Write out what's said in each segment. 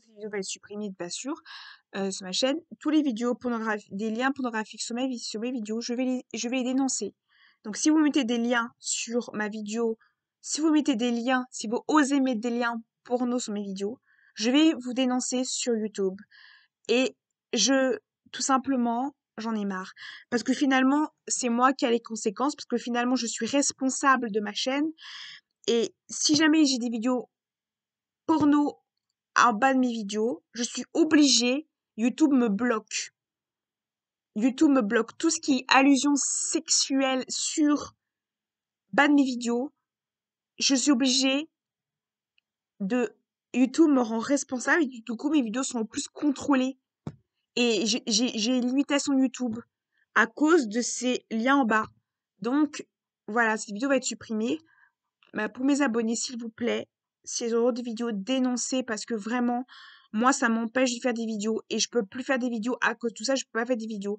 vidéos, vidéo va être pas sûr, euh, sur ma chaîne. Tous les vidéos des liens pornographiques sur, sur mes, vidéos, je vais, les, je vais les dénoncer. Donc si vous mettez des liens sur ma vidéo, si vous mettez des liens, si vous osez mettre des liens porno sur mes vidéos, je vais vous dénoncer sur YouTube. Et je, tout simplement, j'en ai marre. Parce que finalement, c'est moi qui ai les conséquences, parce que finalement, je suis responsable de ma chaîne. Et si jamais j'ai des vidéos porno en bas de mes vidéos. Je suis obligée. YouTube me bloque. YouTube me bloque tout ce qui est allusion sexuelle sur bas de mes vidéos. Je suis obligée de YouTube me rend responsable et du coup mes vidéos sont plus contrôlées. Et j'ai une limitation YouTube à cause de ces liens en bas. Donc voilà, cette vidéo va être supprimée. Bah, pour mes abonnés, s'il vous plaît, ces de vidéos dénoncer parce que vraiment, moi, ça m'empêche de faire des vidéos et je peux plus faire des vidéos à cause de tout ça, je peux pas faire des vidéos.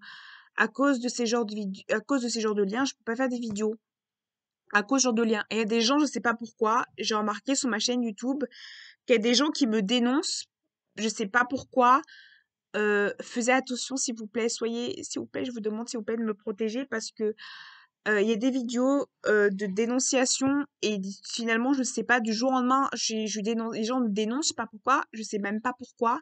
À cause de ces genres de, à cause de, ces genres de liens, je peux pas faire des vidéos. À cause de ce genre de liens. Et il y a des gens, je sais pas pourquoi, j'ai remarqué sur ma chaîne YouTube qu'il y a des gens qui me dénoncent, je sais pas pourquoi. Euh, attention, s'il vous plaît, soyez, s'il vous plaît, je vous demande, s'il vous plaît, de me protéger parce que euh, il y a des vidéos euh, de dénonciation et finalement je sais pas du jour au lendemain je, je les gens me dénoncent je sais pas pourquoi je sais même pas pourquoi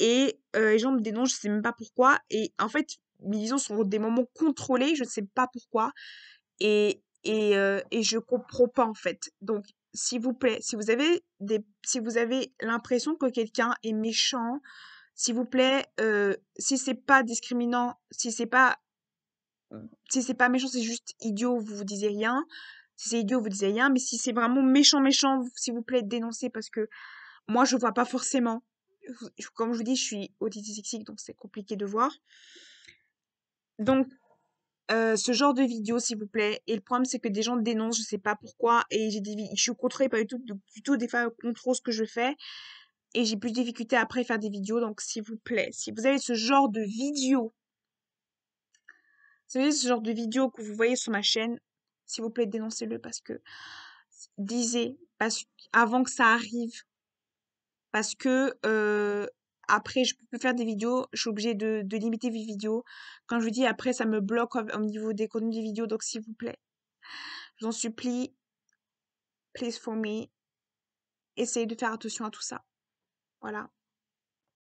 et euh, les gens me dénoncent je sais même pas pourquoi et en fait mes visions sont des moments contrôlés je ne sais pas pourquoi et et et je comprends pas en fait donc s'il vous plaît si vous avez des si vous avez l'impression que quelqu'un est méchant s'il vous plaît si c'est pas discriminant si c'est pas si c'est pas méchant, c'est juste idiot, vous vous disiez rien. Si c'est idiot, vous disiez rien. Mais si c'est vraiment méchant, méchant, s'il vous plaît, dénoncez parce que moi, je vois pas forcément. Comme je vous dis, je suis autistique, donc c'est compliqué de voir. Donc, euh, ce genre de vidéos, s'il vous plaît. Et le problème, c'est que des gens dénoncent, je sais pas pourquoi. Et j'ai des, je suis contrôlée pas du tout, du tout des fois contre ce que je fais. Et j'ai plus de difficultés après à faire des vidéos. Donc, s'il vous plaît, si vous avez ce genre de vidéos c'est ce genre de vidéo que vous voyez sur ma chaîne, s'il vous plaît, dénoncez-le parce que disait avant que ça arrive parce que euh, après je peux faire des vidéos je suis obligée de, limiter mes vidéos quand je vous dis après ça me bloque au, niveau des contenus des vidéos donc s'il vous plaît J'en supplie please for me essayez de faire attention à tout ça voilà